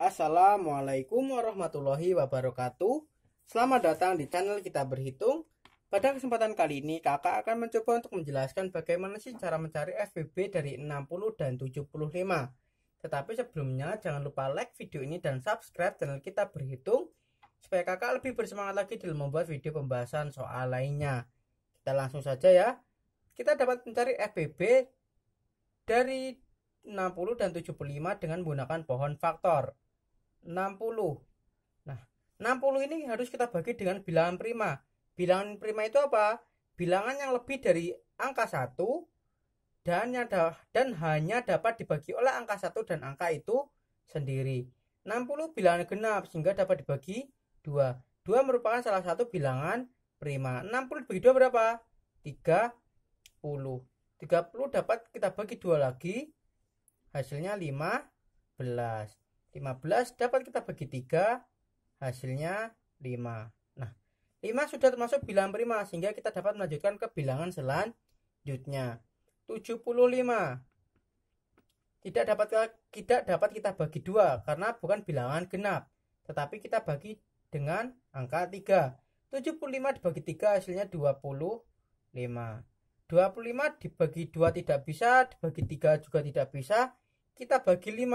Assalamualaikum warahmatullahi wabarakatuh. Selamat datang di channel kita berhitung. Pada kesempatan kali ini, kakak akan mencoba untuk menjelaskan bagaimana sih cara mencari FBB dari 60 dan 75. Tetapi sebelumnya, jangan lupa like video ini dan subscribe channel kita berhitung, supaya kakak lebih bersemangat lagi dalam membuat video pembahasan soal lainnya. Kita langsung saja ya. Kita dapat mencari FBB dari 60 dan 75 dengan menggunakan pohon faktor. 60. Nah, 60 ini harus kita bagi dengan bilangan prima. Bilangan prima itu apa? Bilangan yang lebih dari angka 1 dan yang da dan hanya dapat dibagi oleh angka 1 dan angka itu sendiri. 60 bilangan genap sehingga dapat dibagi 2. 2 merupakan salah satu bilangan prima. 60 dibagi 2 berapa? 30. 30 dapat kita bagi 2 lagi. Hasilnya 15. 15 dapat kita bagi 3 hasilnya 5 nah 5 sudah termasuk bilangan prima sehingga kita dapat melanjutkan ke bilangan selanjutnya 75 tidak dapat tidak dapat kita bagi 2 karena bukan bilangan genap tetapi kita bagi dengan angka 3 75 dibagi 3 hasilnya 25 25 dibagi 2 tidak bisa dibagi 3 juga tidak bisa kita bagi 5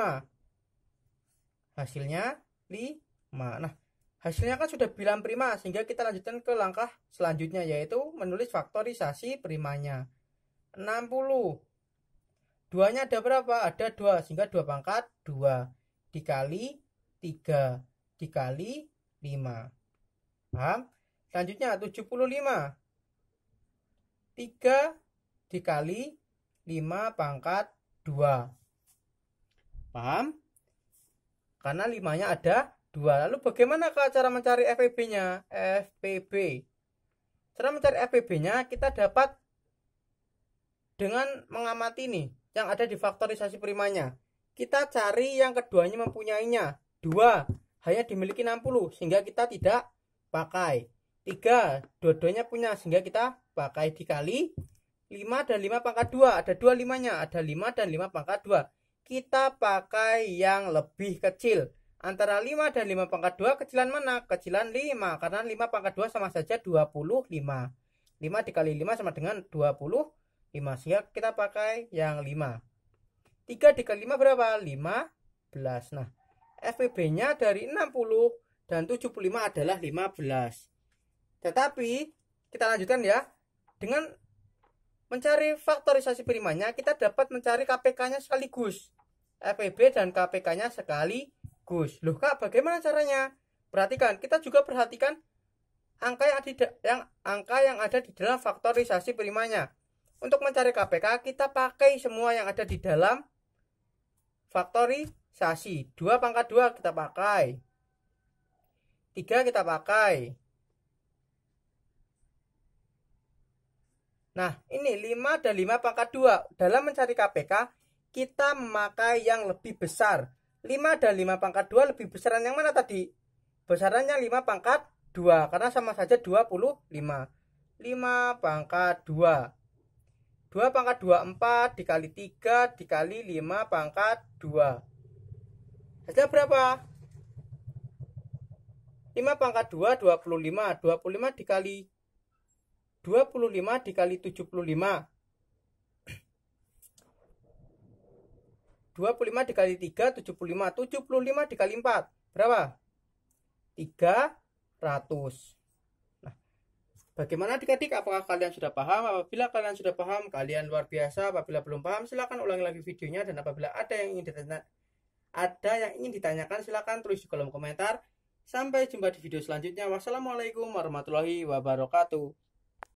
hasilnya 5 nah hasilnya kan sudah bilang prima sehingga kita lanjutkan ke langkah selanjutnya yaitu menulis faktorisasi primanya 60 duanya ada berapa? Ada 2 sehingga 2 pangkat 2 dikali 3 dikali 5 paham? selanjutnya 75 3 dikali 5 pangkat 2 paham? karena limanya ada dua lalu bagaimana cara mencari FPB nya FPB cara mencari FPB nya kita dapat dengan mengamati nih yang ada di faktorisasi primanya kita cari yang keduanya mempunyainya dua hanya dimiliki 60 sehingga kita tidak pakai tiga dua-duanya punya sehingga kita pakai dikali 5 dan 5 pangkat 2 ada dua limanya ada 5 dan 5 pangkat 2 kita pakai yang lebih kecil. Antara 5 dan 5 pangkat 2 kecilan mana? Kecilan 5 karena 5 pangkat 2 sama saja 25. 5 dikali 5 sama dengan 25 sehingga kita pakai yang 5. 3 dikali 5 berapa? 15. Nah, FPB-nya dari 60 dan 75 adalah 15. Tetapi kita lanjutkan ya. Dengan Mencari faktorisasi primanya, kita dapat mencari KPK-nya sekaligus. FEB dan KPK-nya sekaligus. Loh kak, bagaimana caranya? Perhatikan, kita juga perhatikan angka yang, ada, yang, angka yang ada di dalam faktorisasi primanya. Untuk mencari KPK, kita pakai semua yang ada di dalam faktorisasi. Dua pangkat dua kita pakai. tiga kita pakai. Nah, ini 5 dan 5 pangkat 2. Dalam mencari KPK, kita memakai yang lebih besar. 5 dan 5 pangkat 2 lebih besaran yang mana tadi? Besarannya 5 pangkat 2, karena sama saja 25. 5 pangkat 2. 2 pangkat 2 4 dikali 3 dikali 5 pangkat 2 hasilnya berapa? 5 pangkat 2 25 25 dikali 25 dikali 75 25 dikali 3 75 75 dikali 4 berapa 300 nah bagaimana adik-adik apakah kalian sudah paham apabila kalian sudah paham kalian luar biasa apabila belum paham silahkan ulangi lagi videonya dan apabila ada yang ingin ditanya ada yang ingin ditanyakan silahkan tulis di kolom komentar Sampai jumpa di video selanjutnya. Wassalamualaikum warahmatullahi wabarakatuh.